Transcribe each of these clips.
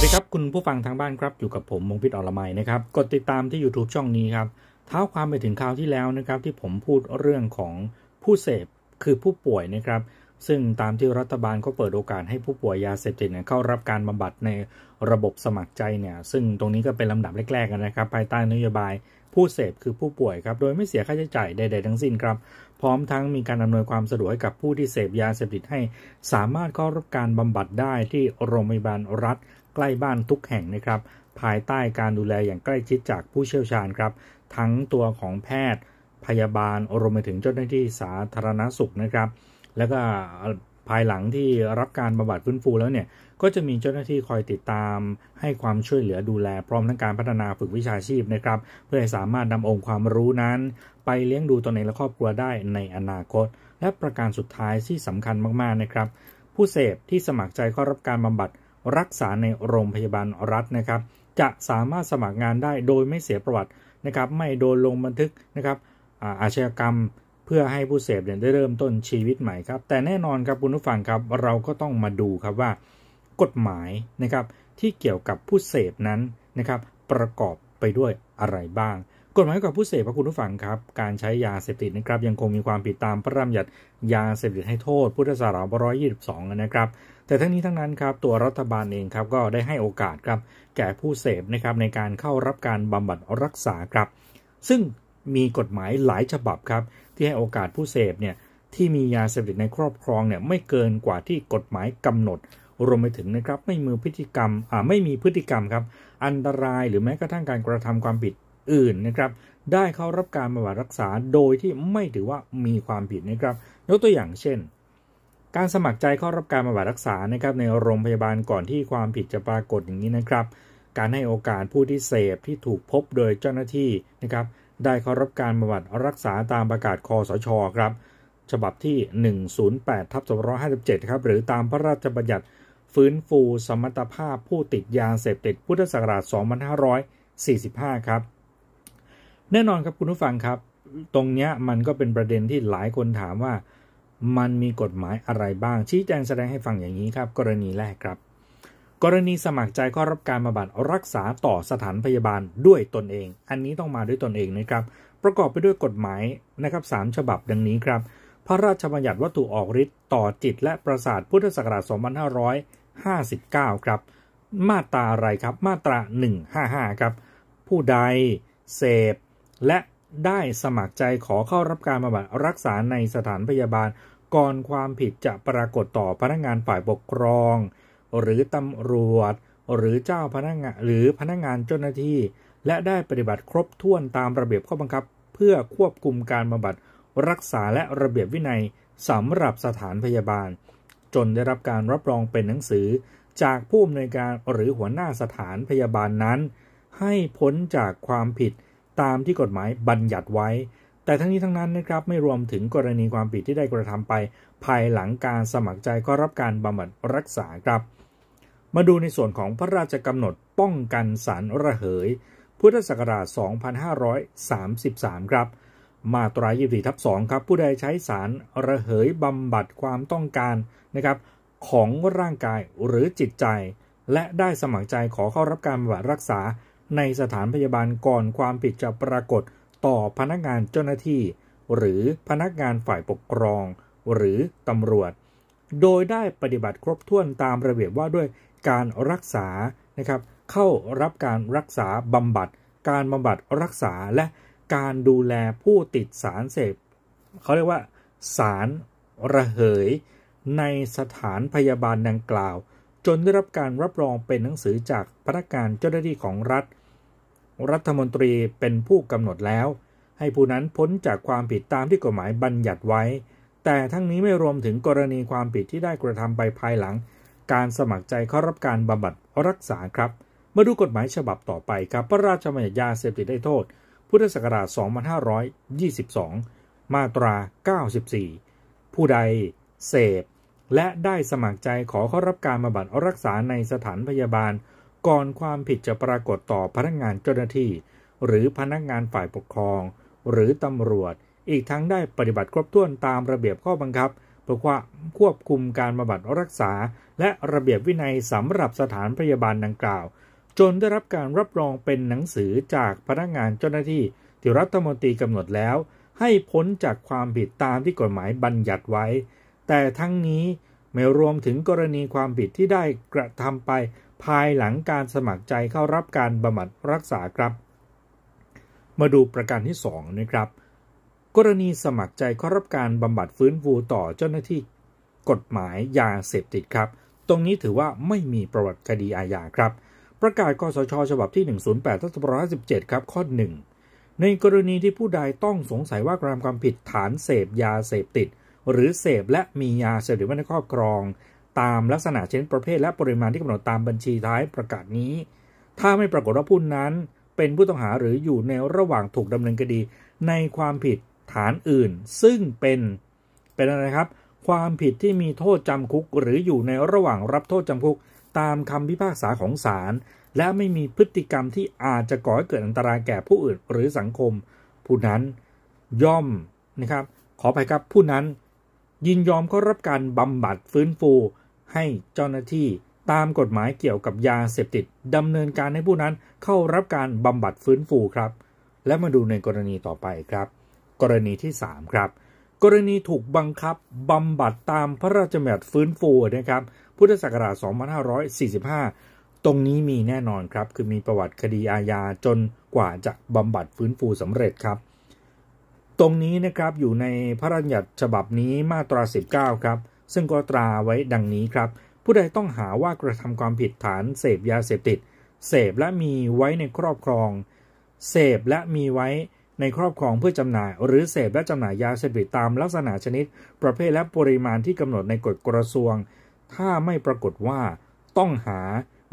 วัสดีครับคุณผู้ฟังทางบ้านครับ อยู่กับผมมงพิษอรมัยนะครับกดติดตามที่ YouTube ช่องนี้ครับเท้าความไปถึงคราวที่แล้วนะครับ ที่ผมพูดเรื่องของผู้เสพคือผู้ป่วยนะครับ ซึ่งตามที่รัฐบาลก็เปิดโอกาสให้ผู้ป่วยยาเสพติดเนี่ยเข้ารับการบำบัดในระบบสมัครใจเนี่ย ซึ่งตรงนี้ก็เป็นลำดับแรกๆกันนะครับภายใต้นโยบาย ผู้เสพคือผู้ป่วยครับโดยไม่เสียค่าใช้จ่ายใดๆ ทั้งสิ้นครับพร้อมทั้งมีการอำนวยความสะดวกให้กับผู้ที่เสพยาเสพติดให้สามารถเข้ารับการบำบัดได้ที่โรงพยาบาลรัฐใกล้บ้านทุกแห่งนะครับภายใต้การดูแลอย่างใกล้ชิดจากผู้เชี่ยวชาญครับทั้งตัวของแพทย์ พยาบาลรวมไปถึงเจ้าหน้าที่สาธารณสุขนะครับ แล้วก็ภายหลังที่รับการบำบัดฟื้นฟูแล้วเนี่ย ก็จะมีเจ้าหน้าที่คอยติดตามให้ความช่วยเหลือดูแล พร้อมทั้งการพัฒนาฝึกวิชาชีพนะครับเพื่อให้สามารถนำองค์ความรู้นั้น ไปเลี้ยงดูตนเองและครอบครัวได้ในอนาคต และประการสุดท้ายที่สำคัญมากๆนะครับ ผู้เสพที่สมัครใจเข้ารับการบำบัดรักษาในโรงพยาบาลรัฐนะครับจะสามารถสมัครงานได้โดยไม่เสียประวัตินะครับ ไม่โดนลงบันทึกนะครับอาชญากรรมเพื่อให้ผู้เสพเนี่ยได้เริ่มต้นชีวิตใหม่ครับแต่แน่นอนครับคุณผู้ฟังครับเราก็ต้องมาดูครับว่ากฎหมายนะครับที่เกี่ยวกับผู้เสพนั้นนะครับประกอบไปด้วยอะไรบ้างกฎหมายกับผู้เสพพระคุณผู้ฟังครับ การใช้ยาเสพติดนะครับ ยังคงมีความผิดตามพระราชบัญญัติยาเสพติดให้โทษ พุทธศักราช1 2 2นะครับ แต่ทั้งนี้ทั้งนั้นครับตัวรัฐบาลเองครับก็ได้ให้โอกาสครับแก่ผู้เสพนะครับในการเข้ารับการบำบัดรักษาครับ ซึ่งมีกฎหมายหลายฉบับครับที่ให้โอกาสผู้เสพเนี่ยที่มียาเสพติดในครอบครองเนี่ยไม่เกินกว่าที่กฎหมายกำหนด รวมไปถึงนะครับไม่มีพฤติกรรมอ่าไม่มีพฤติกรรมครับอันตรายหรือแม้กระทั่งการกระทำความผิดอื่นนะครับได้เข้ารับการบำบัดรักษาโดยที่ไม่ถือว่ามีความผิดนะครับ ยกตัวอย่างเช่น การสมัครใจเข้ารับการบำบัดรักษานะครับในโรงพยาบาลก่อนที่ความผิดจะปรากฏอย่างนี้นะครับ การให้โอกาสผู้ที่เสพที่ถูกพบโดยเจ้าหน้าที่นะครับ ได้เข้ารับการบำบัดรักษาตามประกาศคอสชครับ ฉบับที่ 108ทับ257ครับ หรือตามพระราชบัญญัติฟื้นฟูสมรรถภาพผู้ติดยาเสพติดพุทธศักราช 2545 ครับแน่นอนครับคุณผู้ฟังครับ ตรงนี้มันก็เป็นประเด็นที่หลายคนถามว่ามันมีกฎหมายอะไรบ้างชี้แจงแสดงให้ฟังอย่างนี้ครับ กรณีแรกครับ กรณีสมัครใจเข้ารับการบำบัดรักษาต่อสถานพยาบาลด้วยตนเอง อันนี้ต้องมาด้วยตนเองนะครับ ประกอบไปด้วยกฎหมายนะครับสฉบับดังนี้ครับ พระราชบัญญัติวัตถุออกฤทธิ์ต่อจิตและประสาทพุทธศักราช 2559 ครับมาตราอะไรครับมาตรา 155 ครับ ผู้ใดเสพและได้สมัครใจขอเข้ารับการบำบัดรักษาในสถานพยาบาล ก่อนความผิดจะปรากฏต่อพนักงานฝ่ายปกครอง หรือตำรวจหรือเจ้าพนักงานหรือพนักงานเจ้าหน้าที่ และได้ปฏิบัติครบถ้วนตามระเบียบข้อบังคับเพื่อควบคุมการบำบัดรักษาและระเบียบวินัยสำหรับสถานพยาบาล จนได้รับการรับรองเป็นหนังสือ จากผู้อำนวยการหรือหัวหน้าสถานพยาบาลนั้น ให้พ้นจากความผิดตามที่กฎหมายบัญญัติไว้ แต่ทั้งนี้ทั้งนั้นนะครับไม่รวมถึงกรณีความผิดที่ได้กระทำไป ภายหลังการสมัครใจก็รับการบำบัดรักษาครับ มาดูในส่วนของพระราชกำหนดป้องกันสารระเหย พุทธศักราช 2533 ครับ มาตรายี่24ทับสครับ ผู้ใดใช้สารระเหยบำบัดความต้องการนะครับของร่างกายหรือจิตใจ และได้สมัครใจขอเข้ารับการบำบัดรักษาในสถานพยาบาลก่อนความผิดจะปรากฏต่อพนักงานเจ้าหน้าที่ หรือพนักงานฝ่ายปกครองหรือตำรวจ โดยได้ปฏิบัติครบถ้วนตามระเบียบว่าด้วยการรักษานะครับ เข้ารับการรักษาบำบัดการบำบัดรักษาและการดูแลผู้ติดสารเสพเขาเรียกว่า สารระเหย ในสถานพยาบาลดังกล่าว จนได้รับการรับรองเป็นหนังสือจากพนักงานเจ้าหน้าที่ของรัฐรัฐมนตรีเป็นผู้กำหนดแล้ว ให้ผู้นั้นพ้นจากความผิดตามที่กฎหมายบัญญัติไว้ แต่ทั้งนี้ไม่รวมถึงกรณีความผิดที่ได้กระทำไปภายหลัง การสมัครใจเข้ารับการบำบัดรักษาครับ มาดูกฎหมายฉบับต่อไปครับ พระราชบัญญัติยาเสพติดได้โทษ พุทธศักราช 2522 มาตรา 94 ผู้ใดเสพและได้สมัครใจขอเข้ารับการบำบัดรักษาในสถานพยาบาลก่อนความผิดจะปรากฏต่อพนักงานเจ้าหน้าที่ หรือพนักงานฝ่ายปกครอง หรือตำรวจ อีกทั้งได้ปฏิบัติครบถ้วนตามระเบียบข้อบังคับเพื่อควบคุมการบำบัดรักษา และระเบียบวินัยสำหรับสถานพยาบาลดังกล่าว จนได้รับการรับรองเป็นหนังสือจากพนักงานเจ้าหน้าที่ที่รัฐมนตรีกำหนดแล้ว ให้พ้นจากความผิดตามที่กฎหมายบัญญัติไว้ แต่ทั้งนี้ไม่รวมถึงกรณีความผิดที่ได้กระทำไปภายหลังการสมัครใจเข้ารับการบำบัดรักษาครับ มาดูประการที่2นะครับกรณีสมัครใจเข้ารับการบำบัดฟื้นฟูต่อเจ้าหน้าที่ กฎหมายยาเสพติดครับ ตรงนี้ถือว่าไม่มีประวัติคดีอาญาครับ ประกาศกสช ฉบับที่ 108ทรบ1 7 ครับข้อ 1 ในกรณีที่ผู้ใดต้องสงสัยว่ากระทำความผิดฐานเสพยาเสพติด หรือเสพและมียาเสพติดไว้ในครอบครองตาม ลักษณะเช่นประเภทและปริมาณที่กำหนดตามบัญชีท้ายประกาศนี้ ถ้าไม่ปรากฏว่าผู้นั้น เป็นผู้ต้องหาหรืออยู่ใน ระหว่างถูก ดำเนินคดี ในความผิดฐานอื่น ซึ่งเป็นเป็นอะไรครับ ความผิดที่มีโทษ จำคุก หรืออยู่ในระหว่างรับโทษ จำคุก ตามคำพิพากษาของศาลและไม่มีพฤติกรรมที่อาจจะก่อให้เกิดอันตรายแก่ผู้อื่นหรือสังคมผู้นั้นย่อมนะครับขอไปครับผู้นั้น ยินยอมเข้ารับการบำบัดฟื้นฟูให้เจ้าหน้าที่ตามกฎหมายเกี่ยวกับยาเสพติดดำเนินการให้ผู้นั้นเข้ารับการบำบัดฟื้นฟูครับ และมาดูในกรณีต่อไปครับ กรณีที่3ครับ กรณีถูกบังคับบำบัดตามพระราชบัญญัติฟื้นฟูนะครับ พุทธศักราช 2545 ตรงนี้มีแน่นอนครับ คือมีประวัติคดีอาญาจนกว่าจะบำบัดฟื้นฟูสำเร็จครับ ตรงนี้นะครับอยู่ในพระราชบัญญัติฉบับนี้มาตรา 19 ครับซึ่งก็ตราไว้ดังนี้ครับ ผู้ใดต้องหาว่ากระทำความผิดฐานเสพยาเสพติดเสพและมีไว้ในครอบครอง เสพและมีไว้ในครอบครองเพื่อจำหน่าย หรือเสพและจำหน่ายยาเสพติดตามลักษณะชนิด ประเภทและปริมาณที่กำหนดในกฎกระทรวง ถ้าไม่ปรากฏว่าต้องหา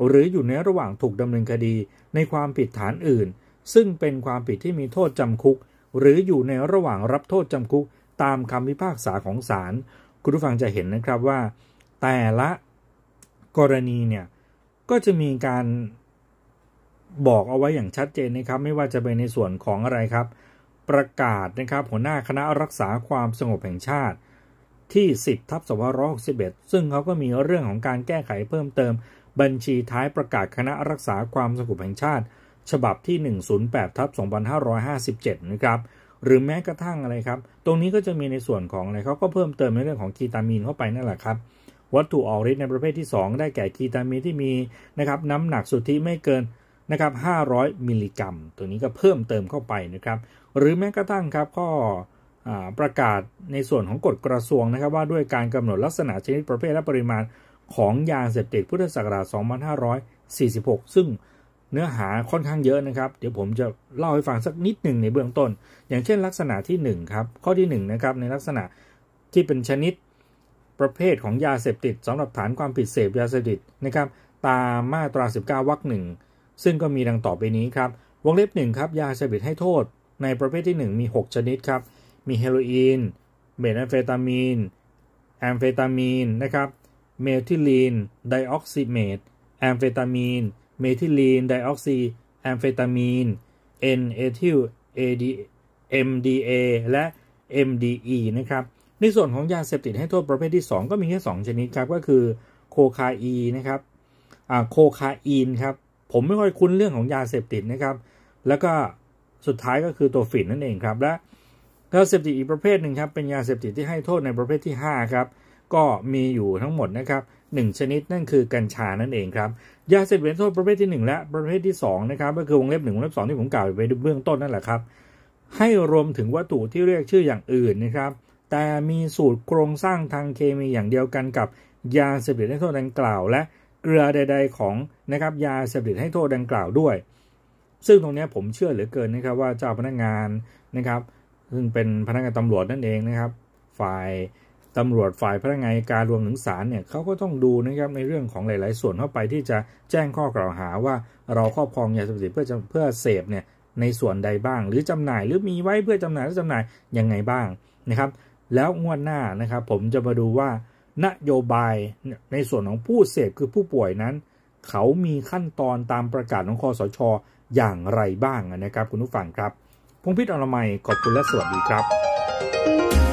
หรืออยู่ในระหว่างถูกดำเนินคดี ในความผิดฐานอื่น ซึ่งเป็นความผิดที่มีโทษจำคุก หรืออยู่ในระหว่างรับโทษจำคุกตามคำพิพากษาของศาลคุณผู้ฟังจะเห็นนะครับว่าแต่ละกรณีเนี่ยก็จะมีการบอกเอาไว้อย่างชัดเจนนะครับ ไม่ว่าจะเป็นในส่วนของอะไรครับ ประกาศนะครับหัวหน้าคณะรักษาความสงบแห่งชาติ ที่ 10ทับส2ร6 1ซึ่งเขาก็มีเรื่องของการแก้ไขเพิ่มเติม บัญชีท้ายประกาศคณะรักษาความสงบแห่งชาติ ฉบับที่ 108ทับ2557 นะครับหรือแม้กระทั่งอะไรครับตรงนี้ก็จะมีในส่วนของอะไรเขาก็เพิ่มเติมในเรื่องของคีตามีนเข้าไปนั่นแหละครับวัตถุออกฤทธิ์ในประเภทที่ 2 ได้แก่คีตามีนที่มีนะครับน้ำหนักสุทธิไม่เกิน นะครับ 500มิลลิกรัม ตัวนี้ก็เพิ่มเติมเข้าไปนะครับ หรือแม้กระทั่งครับก็ประกาศในส่วนของกฎกระทรวงนะครับ ว่าด้วยการกำหนดลักษณะชนิดประเภทและปริมาณของยาเสพติดพุทธศักราช 2546 ซึ่งเนื้อหาค่อนข้างเยอะนะครับ เดี๋ยวผมจะเล่าให้ฟังสักนิดหนึ่งในเบื้องต้น อย่างเช่นลักษณะที่ 1 ครับข้อที่1นะครับในลักษณะที่เป็นชนิดประเภทของยาเสพติดสำหรับฐานความผิดเสพยาเสพติดนะครับตามมาตรา 19วรรคหนึ่งซึ่งก็มีดังต่อไปนี้ครับ วงเล็บ1ครับยาเสพติดให้โทษในประเภทที่ 1 มี 6 ชนิดครับมีเฮโรอีนเมทแอมเฟตามีนแอมเฟตามีนนะครับเมทิลีนไดออกซิเมตแอมเฟตามีนเมทิลีน ไดออกซีแอมเฟตามีน N เอทิล AD MDA และ MDE นะครับ ในส่วนของยาเสพติดให้โทษประเภทที่ 2 ก็มีแค่2ชนิดครับก็คือโคคาอีนะครับโคคาอีนครับ ผมไม่ค่อยคุ้นเรื่องของยาเสพติดนะครับ แล้วก็สุดท้ายก็คือตัวฝิ่นนั่นเองครับ และยาเสพติดอีกประเภทหนึ่งครับเป็นยาเสพติดที่ให้โทษในประเภทที่5ครับก็มีอยู่ทั้งหมดนะครับหนึ่งชนิดนั่นคือกัญชานั่นเองครับ ยาเสพติดโทษประเภทที่ 1 และประเภทที่2นะครับก็คือวงเล็บ 1 วงเล็บ2ที่ผมกล่าวไปเบื้องต้นนั่นแหละครับ ให้รวมถึงวัตถุที่เรียกชื่ออย่างอื่นนะครับ แต่มีสูตรโครงสร้างทางเคมีอย่างเดียวกันกับ ยาเสพติดให้โทษดังกล่าวและเกลือใดๆของนะครับยาเสพติดให้โทษดังกล่าวด้วย ซึ่งตรงนี้ผมเชื่อเหลือเกินนะครับว่าเจ้าพนักงานนะครับซึ่งเป็นพนักงานตำรวจนั่นเองนะครับฝ่ายตำรวจฝ่ายพนักงานการรวมถึงศาลเนี่ยเขาก็ต้องดูนะครับในเรื่องของหลาย ๆ ส่วนเข้าไปที่จะแจ้งข้อกล่าวหาว่าเราครอบครองยาเสพติดเพื่อเพื่อเสพเนี่ยในส่วนใดบ้างหรือจำหน่ายหรือมีไว้เพื่อจำหน่ายหรือจำหน่ายยังไงบ้างนะครับ แล้วงวดหน้านะครับ ผมจะมาดูว่า นโยบายในส่วนของผู้เสพคือผู้ป่วยนั้น เขามีขั้นตอนตามประกาศของคอสชออย่างไรบ้างนะครับคุณผู้ฟังครับพงพิษอรไยขอบคุณและสวัสดีครับ